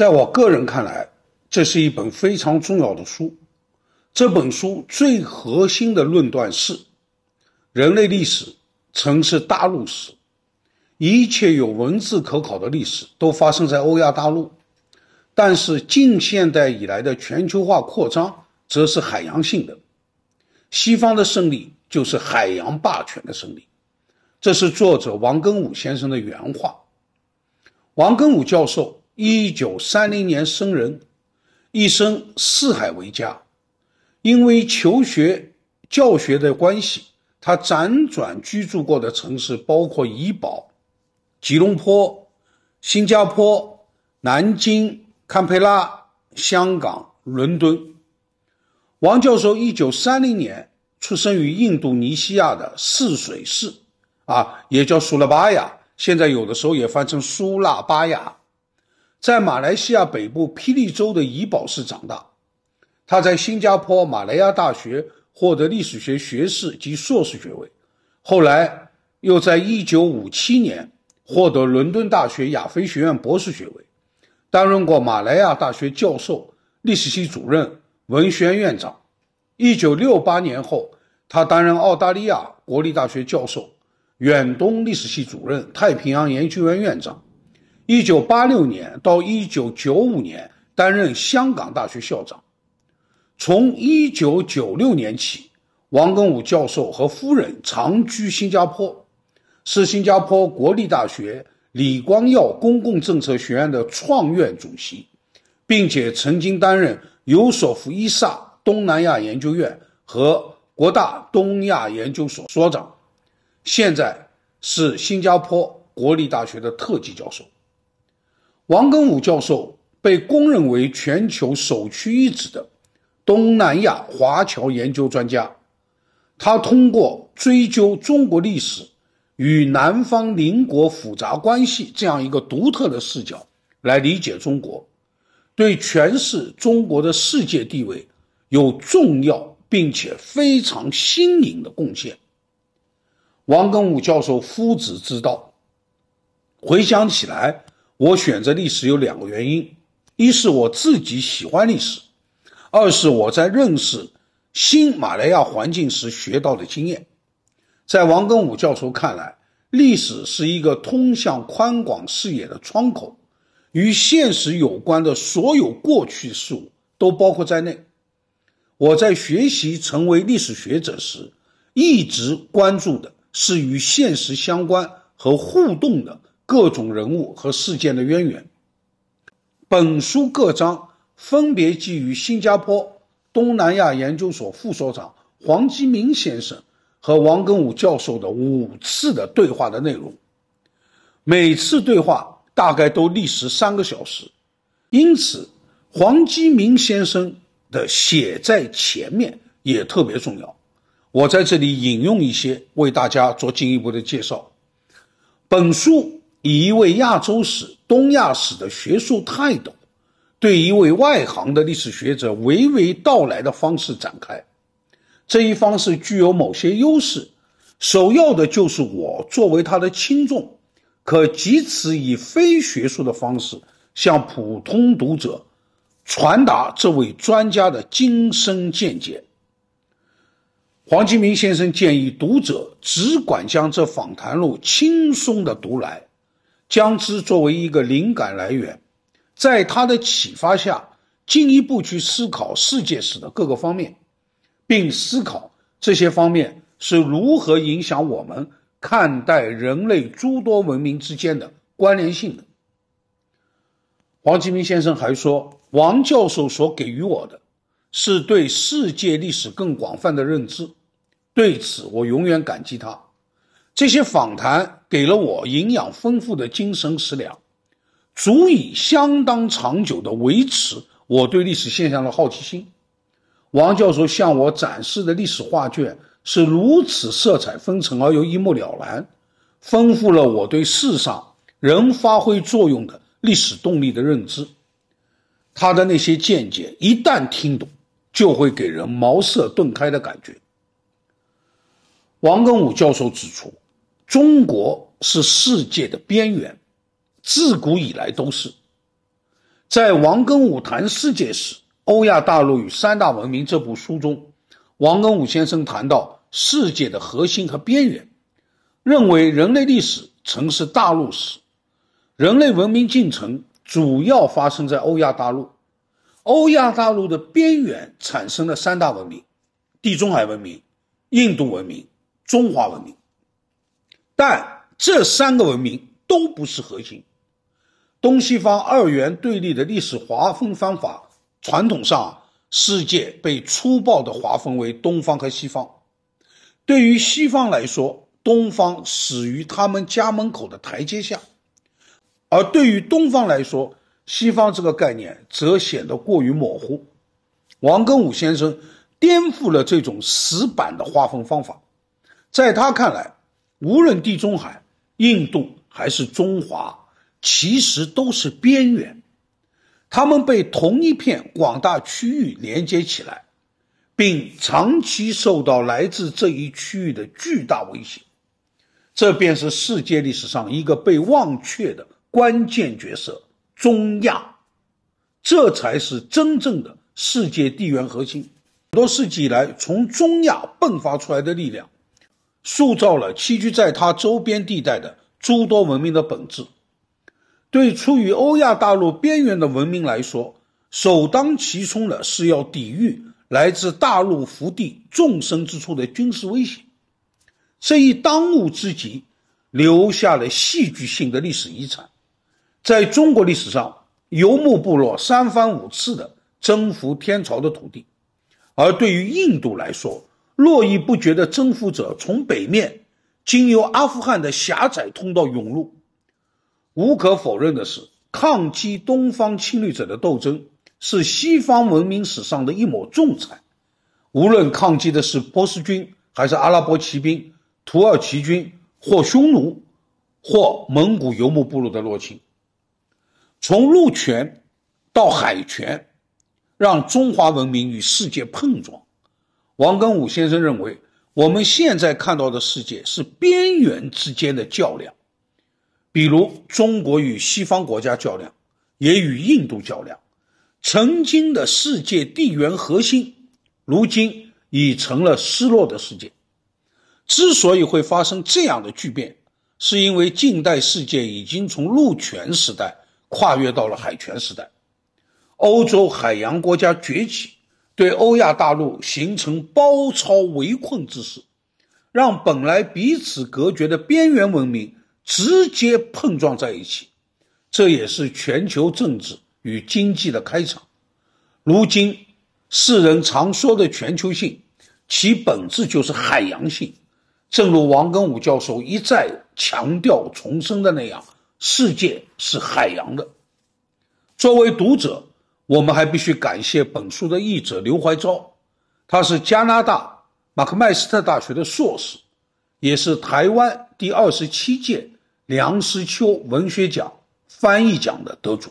在我个人看来，这是一本非常重要的书。这本书最核心的论断是：人类历史曾是大陆史，一切有文字可考的历史都发生在欧亚大陆。但是，近现代以来的全球化扩张则是海洋性的。西方的胜利就是海洋霸权的胜利。这是作者王根武先生的原话。王根武教授。一九三零年生人，一生四海为家。因为求学、教学的关系，他辗转居住过的城市包括怡保、吉隆坡、新加坡、南京、堪培拉、香港、伦敦。王教授一九三零年出生于印度尼西亚的泗水市，啊，也叫苏拉巴雅，现在有的时候也翻成苏拉巴雅。在马来西亚北部霹雳州的怡保市长大，他在新加坡马来亚大学获得历史学学士及硕士学位，后来又在1957年获得伦敦大学亚非学院博士学位，担任过马来亚大学教授、历史系主任、文院院长。1968年后，他担任澳大利亚国立大学教授、远东历史系主任、太平洋研究院院长。一九八六年到一九九五年担任香港大学校长，从一九九六年起，王庚武教授和夫人长居新加坡，是新加坡国立大学李光耀公共政策学院的创院主席，并且曾经担任尤索夫伊萨东南亚研究院和国大东亚研究所所长，现在是新加坡国立大学的特级教授。王根武教授被公认为全球首屈一指的东南亚华侨研究专家。他通过追究中国历史与南方邻国复杂关系这样一个独特的视角来理解中国，对诠释中国的世界地位有重要并且非常新颖的贡献。王根武教授夫子之道，回想起来。我选择历史有两个原因：一是我自己喜欢历史，二是我在认识新马来亚环境时学到的经验。在王根武教授看来，历史是一个通向宽广视野的窗口，与现实有关的所有过去事物都包括在内。我在学习成为历史学者时，一直关注的是与现实相关和互动的。各种人物和事件的渊源。本书各章分别基于新加坡东南亚研究所副所长黄基明先生和王根武教授的五次的对话的内容，每次对话大概都历时三个小时，因此黄基明先生的写在前面也特别重要。我在这里引用一些，为大家做进一步的介绍。本书。以一位亚洲史、东亚史的学术态度，对一位外行的历史学者娓娓道来的方式展开，这一方式具有某些优势，首要的就是我作为他的轻重，可及此以非学术的方式向普通读者传达这位专家的精深见解。黄金明先生建议读者只管将这访谈录轻松地读来。将之作为一个灵感来源，在他的启发下，进一步去思考世界史的各个方面，并思考这些方面是如何影响我们看待人类诸多文明之间的关联性的。王金明先生还说：“王教授所给予我的，是对世界历史更广泛的认知，对此我永远感激他。”这些访谈给了我营养丰富的精神食粮，足以相当长久地维持我对历史现象的好奇心。王教授向我展示的历史画卷是如此色彩纷呈而又一目了然，丰富了我对世上人发挥作用的历史动力的认知。他的那些见解一旦听懂，就会给人茅塞顿开的感觉。王庚武教授指出。中国是世界的边缘，自古以来都是。在王庚武谈世界史《欧亚大陆与三大文明》这部书中，王庚武先生谈到世界的核心和边缘，认为人类历史曾是大陆史，人类文明进程主要发生在欧亚大陆，欧亚大陆的边缘产生了三大文明：地中海文明、印度文明、中华文明。但这三个文明都不是核心。东西方二元对立的历史划分方法，传统上世界被粗暴的划分为东方和西方。对于西方来说，东方始于他们家门口的台阶下；而对于东方来说，西方这个概念则显得过于模糊。王庚武先生颠覆了这种死板的划分方法，在他看来。无论地中海、印度还是中华，其实都是边缘，他们被同一片广大区域连接起来，并长期受到来自这一区域的巨大威胁。这便是世界历史上一个被忘却的关键角色——中亚。这才是真正的世界地缘核心。多世纪以来，从中亚迸发出来的力量。塑造了栖居在它周边地带的诸多文明的本质。对处于欧亚大陆边缘的文明来说，首当其冲的是要抵御来自大陆腹地纵深之处的军事威胁。这一当务之急，留下了戏剧性的历史遗产。在中国历史上，游牧部落三番五次的征服天朝的土地；而对于印度来说，络绎不绝的征服者从北面经由阿富汗的狭窄通道涌入。无可否认的是，抗击东方侵略者的斗争是西方文明史上的一抹重彩。无论抗击的是波斯军，还是阿拉伯骑兵、土耳其军，或匈奴，或蒙古游牧部落的入侵，从陆权到海权，让中华文明与世界碰撞。王根武先生认为，我们现在看到的世界是边缘之间的较量，比如中国与西方国家较量，也与印度较量。曾经的世界地缘核心，如今已成了失落的世界。之所以会发生这样的巨变，是因为近代世界已经从陆权时代跨越到了海权时代，欧洲海洋国家崛起。对欧亚大陆形成包抄围困之势，让本来彼此隔绝的边缘文明直接碰撞在一起，这也是全球政治与经济的开场。如今，世人常说的全球性，其本质就是海洋性。正如王根武教授一再强调重申的那样，世界是海洋的。作为读者。我们还必须感谢本书的译者刘怀昭，他是加拿大马克麦斯特大学的硕士，也是台湾第二十七届梁实秋文学奖翻译奖的得主。